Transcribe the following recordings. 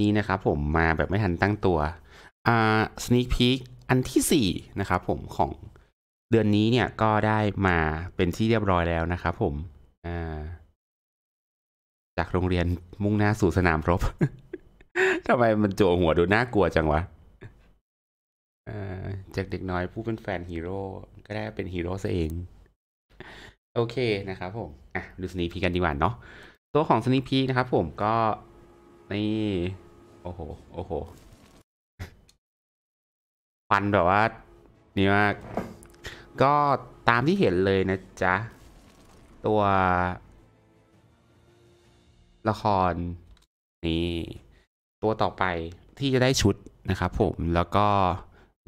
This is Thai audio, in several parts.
นี้นะครับผมมาแบบไม่ทันตั้งตัว อ่าสนีคพีคอันที่4นะครับผมของเดือนนี้เนี่ยก็ได้มาเป็นที่เรียบร้อยแล้วนะครับผม อ่าจากโรงเรียนมุ่งหน้าสู่สนามรบทำไมมันโจหัวดูน่ากลัวจังวะจากเด็กน้อยผู้เป็นแฟนฮีโร่ก็ได้เป็นฮีโร่ซะเอง โอเคนะครับผมอ่ะดูสนีพีกันดีกว่าเนาะตัวของสนีพีนะครับผมก็นี่โอ้โห โอ้โหฟันแบบว่า นี่มาก ก็ตามที่เห็นเลยนะจ๊ะ ตัวละครนี่ตัวต่อไปที่จะได้ชุดนะครับผม แล้วก็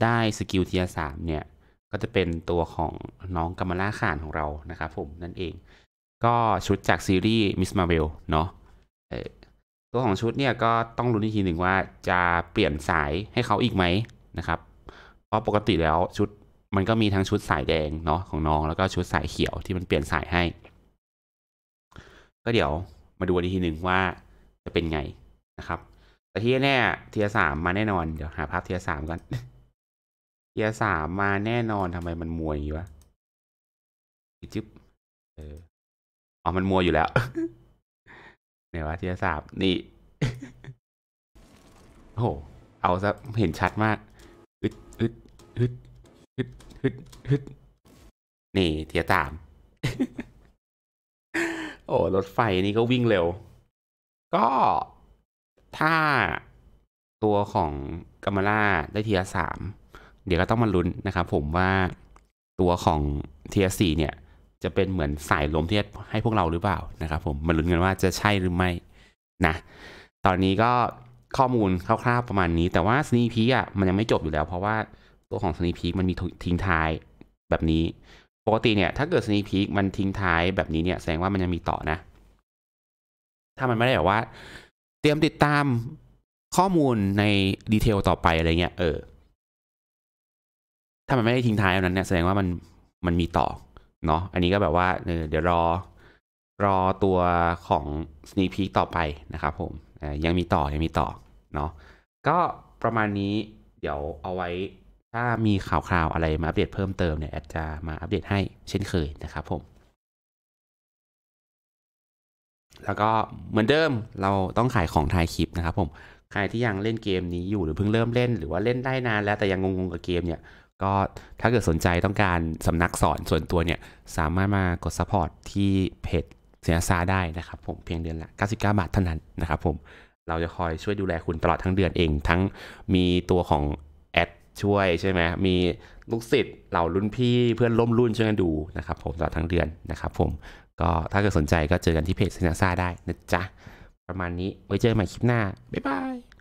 ได้สกิลเทียสามเนี่ย ก็จะเป็นตัวของน้องกัมมาลาขานของเรา นะครับผม นั่นเอง ก็ชุดจากซีรีส์มิสมาเวลเนาะตัวของชุดเนี่ยก็ต้องรู้นีทีหนึ่งว่าจะเปลี่ยนสายให้เขาอีกไหมนะครับ เพราะปกติแล้วชุดมันก็มีทั้งชุดสายแดงเนาะของน้องแล้วก็ชุดสายเขียวที่มันเปลี่ยนสายให้ ก็เดี๋ยวมาดูอีทีหนึ่งว่าจะเป็นไงนะครับ แต่ที่แน่เทียสามมาแน่นอนเดี๋ยวหาภาพเทียสามกันเทียสามมาแน่นอนทำไม มันมวยอยู่วะจิ๊บเอออ๋อมันมัวอยู่แล้วีหนวะเทีาสามนี่โอ้โหเอาซะเห็นชัดมากอึดอึดอึดอึดอึดอึดนี่ เทียสามโอ้รถไฟ นี่ก็วิ่งเร็ว ก็ถ้าตัวของกัมมาล่าได้ เทียสาม เดี๋ยวก็ต้องมาลุ้นนะครับผมว่าตัวของ เทียสี่เนี่ยจะเป็นเหมือนสายลมที่ให้พวกเราหรือเปล่านะครับ ผมมาลุ้นกันว่าจะใช่หรือไม่ นะ ตอนนี้ก็ข้อมูลคร่าวๆประมาณนี้ แต่ว่าสนีพีอ่ะมันยังไม่จบอยู่แล้ว เพราะว่าตัวของสนีพีมันมีทิ้งท้ายแบบนี้ปกติเนี่ย ถ้าเกิดสนีพีมันทิ้งท้ายแบบนี้เนี่ยแสดงว่ามันยังมีต่อนะ ถ้ามันไม่ได้แบบว่าเตรียมติดตามข้อมูลในดีเทลต่อไปอะไรเงี้ย เออ ถ้ามันไม่ได้ทิ้งท้ายแบบนั้นเนี่ยแสดงว่ามันมันมีต่อเนาะ อันนี้ก็แบบว่า เดี๋ยวรอ รอตัวของ Sneak Peek ต่อไปนะครับผมยังมีต่อ ยังมีต่อ เนาะ ก็ประมาณนี้เดี๋ยวเอาไว้ ถ้ามีข่าวคราว อะไรมาอัปเดตเพิ่มเติมเนี่ย อาจจะมาอัปเดตให้เช่นเคยนะครับผม แล้วก็เหมือนเดิม เราต้องขายของทายคลิปนะครับผม ใครที่ยังเล่นเกมนี้อยู่หรือเพิ่งเริ่มเล่นหรือว่าเล่นได้นานแล้วแต่ยังงงๆกับเกมเนี่ยก็ถ้าเกิดสนใจต้องการสำนักสอนส่วนตัวเนี่ยสามารถมากดซัพพอร์ตที่เพจเสียซาได้นะครับ ผมเพียงเดือนละ 99 บาทเท่านั้นนะครับผมเราจะคอยช่วยดูแลคุณตลอดทั้งเดือนเอง ทั้งมีตัวของแอดช่วยใช่ไหมมีลูกศิษย์เหล่ารุ่นพี่เพื่อนร่วมรุ่นช่วยกันดูนะครับผมตลอดทั้งเดือนนะครับผมก็ถ้าเกิดสนใจก็เจอกันที่เพจเซนาซาได้นะจ๊ะประมาณนี้ไว้เจอกันใหม่คลิปหน้าบ๊ายบาย